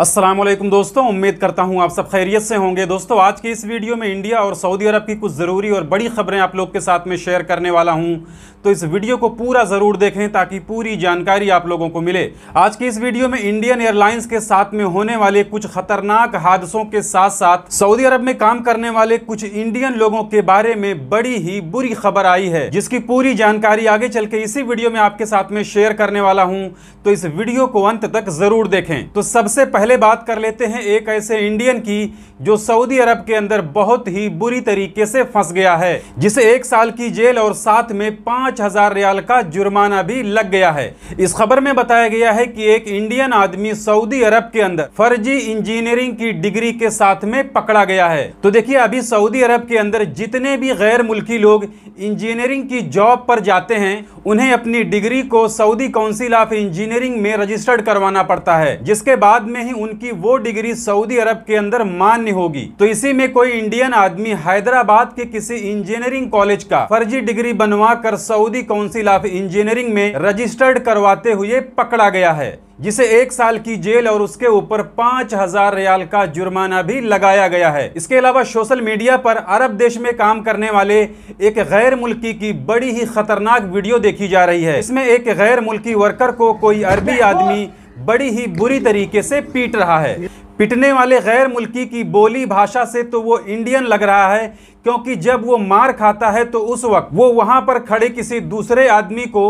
अस्सलाम वालेकुम दोस्तों उम्मीद करता हूं आप सब खैरियत से होंगे दोस्तों आज की इस वीडियो में इंडिया और सऊदी अरब की कुछ ज़रूरी और बड़ी खबरें आप लोग के साथ में शेयर करने वाला हूं तो इस वीडियो को पूरा ज़रूर देखें ताकि पूरी जानकारी आप लोगों को मिले आज की इस वीडियो में इंडियन एयरलाइंस के साथ में होने वाले कुछ खतरनाक हादसों के साथ साथ सऊदी अरब में काम करने वाले कुछ इंडियन लोगों के बारे में बड़ी ही बुरी खबर आई है जिसकी पूरी जानकारी आगे चल के इसी वीडियो में आपके साथ में शेयर करने वाला हूँ तो इस वीडियो को अंत तक ज़रूर देखें तो सबसे पहले बात कर लेते हैं एक ऐसे इंडियन की जो सऊदी अरब के अंदर बहुत ही बुरी तरीके से फंस गया है जिसे एक साल की जेल और साथ में पांच पाँच हज़ार रियाल का जुर्माना भी लग गया है इस खबर में बताया गया है कि एक इंडियन आदमी सऊदी अरब के अंदर फर्जी इंजीनियरिंग की डिग्री के साथ में पकड़ा गया है तो देखिए अभी सऊदी अरब के अंदर जितने भी गैर मुल्की लोग इंजीनियरिंग की जॉब पर जाते हैं उन्हें अपनी डिग्री को सऊदी काउंसिल ऑफ इंजीनियरिंग में रजिस्टर्ड करवाना पड़ता है जिसके बाद में ही उनकी वो डिग्री सऊदी अरब के अंदर मान्य होगी तो इसी में कोई इंडियन आदमी हैदराबाद के किसी इंजीनियरिंग कॉलेज का फर्जी डिग्री बनवा कर Saudi Saudi council of engineering में रजिस्टर्ड करवाते हुए पकड़ा गया है जिसे एक साल की जेल और उसके ऊपर पांच हजार रियाल का जुर्माना भी लगाया गया है इसके अलावा सोशल मीडिया पर अरब देश में काम करने वाले एक गैर मुल्की की बड़ी ही खतरनाक वीडियो देखी जा रही है इसमें एक गैर मुल्की वर्कर को कोई अरबी आदमी बड़ी ही बुरी तरीके से पीट रहा है पिटने वाले गैर मुल्की की बोली भाषा से तो वो इंडियन लग रहा है क्योंकि जब वो मार खाता है तो उस वक्त वो वहाँ पर खड़े किसी दूसरे आदमी को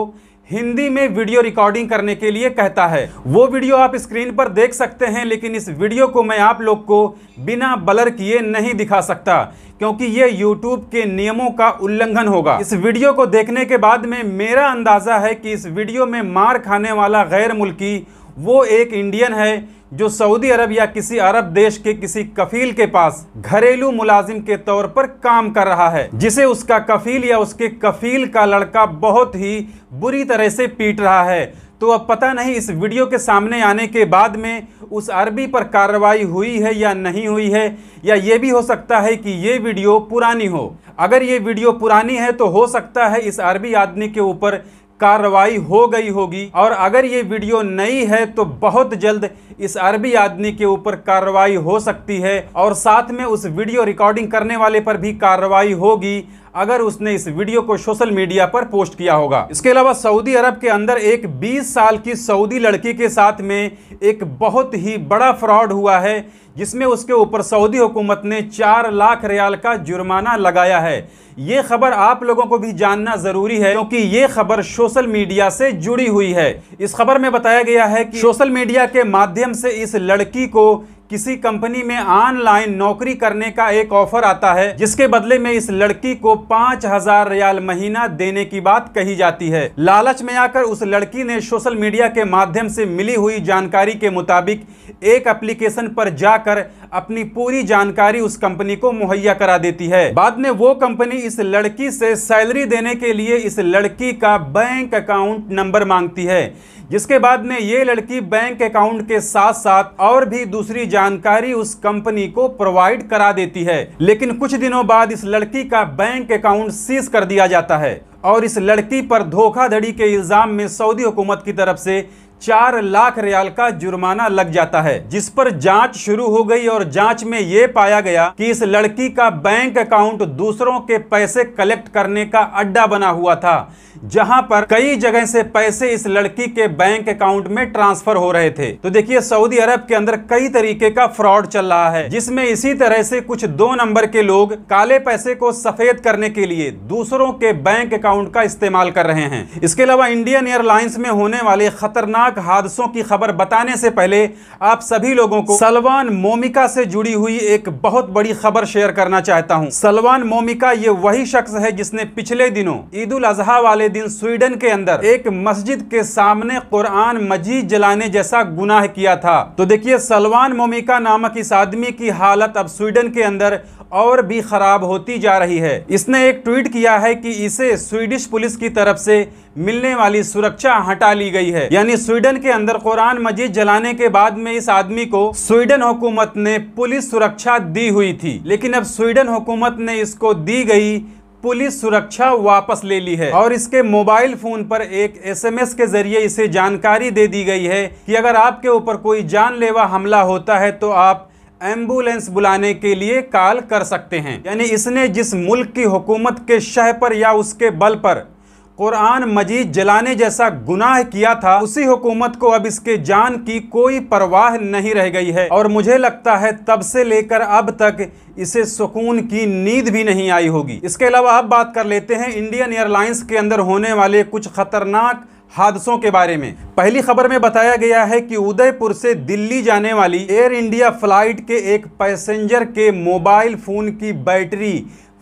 हिंदी में वीडियो रिकॉर्डिंग करने के लिए कहता है वो वीडियो आप स्क्रीन पर देख सकते हैं लेकिन इस वीडियो को मैं आप लोग को बिना बलर किए नहीं दिखा सकता क्योंकि ये YouTube के नियमों का उल्लंघन होगा इस वीडियो को देखने के बाद में मेरा अंदाज़ा है कि इस वीडियो में मार खाने वाला गैर मुल्की वो एक इंडियन है जो सऊदी अरब या किसी अरब देश के किसी कफील के पास घरेलू मुलाजिम के तौर पर काम कर रहा है जिसे उसका कफील या उसके कफील का लड़का बहुत ही बुरी तरह से पीट रहा है तो अब पता नहीं इस वीडियो के सामने आने के बाद में उस अरबी पर कार्रवाई हुई है या नहीं हुई है या ये भी हो सकता है कि ये वीडियो पुरानी हो अगर ये वीडियो पुरानी है तो हो सकता है इस अरबी आदमी के ऊपर कार्रवाई हो गई होगी और अगर ये वीडियो नई है तो बहुत जल्द इस अरबी आदमी के ऊपर कार्रवाई हो सकती है और साथ में उस वीडियो रिकॉर्डिंग करने वाले पर भी कार्रवाई होगी अगर उसने इस वीडियो को सोशल मीडिया पर पोस्ट किया होगा इसके अलावा सऊदी अरब के अंदर एक 20 साल की सऊदी लड़की के साथ में एक बहुत ही बड़ा फ्रॉड हुआ है जिसमें उसके ऊपर सऊदी हुकूमत ने चार लाख रियाल का जुर्माना लगाया है ये खबर आप लोगों को भी जानना ज़रूरी है क्योंकि ये खबर सोशल मीडिया से जुड़ी हुई है इस खबर में बताया गया है कि सोशल मीडिया के माध्यम माध्यम से इस लड़की को किसी कंपनी में ऑनलाइन नौकरी करने का एक ऑफर आता है जिसके बदले में इस लड़की को पांच हजार रियाल महीना देने की बात कही जाती है लालच में आकर उस लड़की ने सोशल मीडिया के माध्यम से मिली हुई जानकारी के मुताबिक एक एप्लीकेशन पर जाकर अपनी पूरी जानकारी उस कंपनी को मुहैया करा देती है बाद में वो कंपनी इस लड़की से सैलरी देने के लिए इस लड़की का बैंक अकाउंट नंबर मांगती है जिसके बाद में ये लड़की बैंक अकाउंट के साथ साथ और भी दूसरी जानकारी उस कंपनी को प्रोवाइड करा देती है लेकिन कुछ दिनों बाद इस लड़की का बैंक अकाउंट सीज कर दिया जाता है और इस लड़की पर धोखाधड़ी के इल्ज़ाम में सऊदी हुकूमत की तरफ से चार लाख रियाल का जुर्माना लग जाता है जिस पर जांच शुरू हो गई और जांच में यह पाया गया कि इस लड़की का बैंक अकाउंट दूसरों के पैसे कलेक्ट करने का अड्डा बना हुआ था जहां पर कई जगह से पैसे इस लड़की के बैंक अकाउंट में ट्रांसफर हो रहे थे तो देखिए सऊदी अरब के अंदर कई तरीके का फ्रॉड चल रहा है जिसमें इसी तरह से कुछ दो नंबर के लोग काले पैसे को सफेद करने के लिए दूसरों के बैंक अकाउंट का इस्तेमाल कर रहे हैं इसके अलावा इंडियन एयरलाइंस में होने वाले खतरनाक खतरनाक हादसों की खबर बताने से पहले आप सभी लोगों को सलवान मोमिका से जुड़ी हुई एक बहुत बड़ी खबर शेयर करना चाहता हूं। सलवान मोमिका ये वही शख्स है जिसने पिछले दिनों ईद उल अजहा वाले दिन स्वीडन के अंदर एक मस्जिद के सामने कुरान मजीद जलाने जैसा गुनाह किया था तो देखिए सलवान मोमिका नामक इस आदमी की हालत अब स्वीडन के अंदर और भी खराब होती जा रही है इसने एक ट्वीट किया है कि इसे स्वीडिश पुलिस की तरफ से मिलने वाली सुरक्षा हटा ली गई है यानी स्वीडन के अंदर कुरान मजीद जलाने के बाद में इस आदमी को स्वीडन हुकूमत ने पुलिस सुरक्षा दी हुई थी लेकिन अब स्वीडन हुकूमत ने इसको दी गई पुलिस सुरक्षा वापस ले ली है और इसके मोबाइल फ़ोन पर एक एसएमएस के ज़रिए इसे जानकारी दे दी गई है कि अगर आपके ऊपर कोई जानलेवा हमला होता है तो आप एम्बुलेंस बुलाने के लिए कॉल कर सकते हैं यानी इसने जिस मुल्क की हुकूमत के शह पर या उसके बल पर कुरान मजीद जलाने जैसा गुनाह किया था उसी हुकूमत को अब इसके जान की कोई परवाह नहीं रह गई है और मुझे लगता है तब से लेकर अब तक इसे सुकून की नींद भी नहीं आई होगी इसके अलावा अब बात कर लेते हैं इंडियन एयरलाइंस के अंदर होने वाले कुछ खतरनाक हादसों के बारे में पहली खबर में बताया गया है कि उदयपुर से दिल्ली जाने वाली एयर इंडिया फ्लाइट के एक पैसेंजर के मोबाइल फ़ोन की बैटरी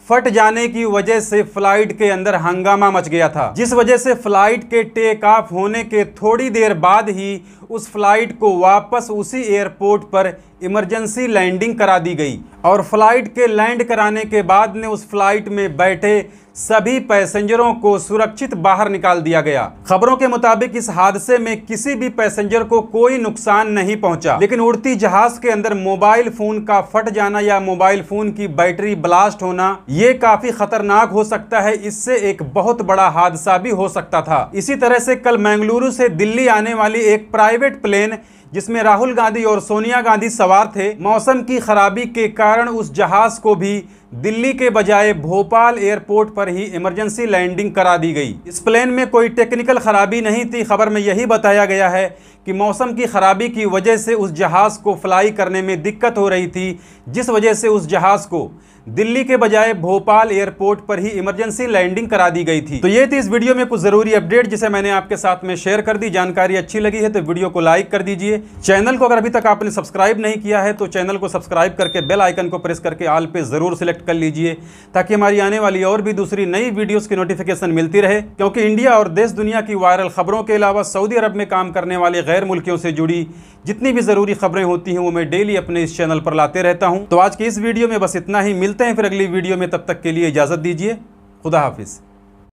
फट जाने की वजह से फ्लाइट के अंदर हंगामा मच गया था जिस वजह से फ्लाइट के टेक ऑफ होने के थोड़ी देर बाद ही उस फ्लाइट को वापस उसी एयरपोर्ट पर इमरजेंसी लैंडिंग करा दी गई और फ्लाइट के लैंड कराने के बाद में उस फ्लाइट में बैठे सभी पैसेंजरों को सुरक्षित बाहर निकाल दिया गया खबरों के मुताबिक इस हादसे में किसी भी पैसेंजर को कोई नुकसान नहीं पहुंचा लेकिन उड़ती जहाज के अंदर मोबाइल फोन का फट जाना या मोबाइल फोन की बैटरी ब्लास्ट होना ये काफी खतरनाक हो सकता है इससे एक बहुत बड़ा हादसा भी हो सकता था इसी तरह से कल मैंगलुरु से दिल्ली आने वाली एक प्राइवेट प्लेन जिसमें राहुल गांधी और सोनिया गांधी सवार थे मौसम की खराबी के कारण उस जहाज़ को भी दिल्ली के बजाय भोपाल एयरपोर्ट पर ही इमरजेंसी लैंडिंग करा दी गई इस प्लेन में कोई टेक्निकल खराबी नहीं थी खबर में यही बताया गया है कि मौसम की खराबी की वजह से उस जहाज़ को फ्लाई करने में दिक्कत हो रही थी जिस वजह से उस जहाज़ को दिल्ली के बजाय भोपाल एयरपोर्ट पर ही इमरजेंसी लैंडिंग करा दी गई थी तो ये थी इस वीडियो में कुछ जरूरी अपडेट जिसे मैंने आपके साथ में शेयर कर दी जानकारी अच्छी लगी है तो वीडियो को लाइक कर दीजिए चैनल को अगर अभी तक आपने सब्सक्राइब नहीं किया है तो चैनल को सब्सक्राइब करके बेल आइकन को प्रेस करके आल पे जरूर सिलेक्ट कर लीजिए ताकि हमारी आने वाली और भी दूसरी नई वीडियोज़ की नोटिफिकेशन मिलती रहे क्योंकि इंडिया और देश दुनिया की वायरल खबरों के अलावा सऊदी अरब में काम करने वाले गैर मुल्कियों से जुड़ी जितनी भी ज़रूरी खबरें होती हैं वो मैं डेली अपने इस चैनल पर लाते रहता हूँ तो आज के इस वीडियो में बस इतना ही मिलते हैं फिर अगली वीडियो में तब तक के लिए इजाज़त दीजिए खुदा हाफिज़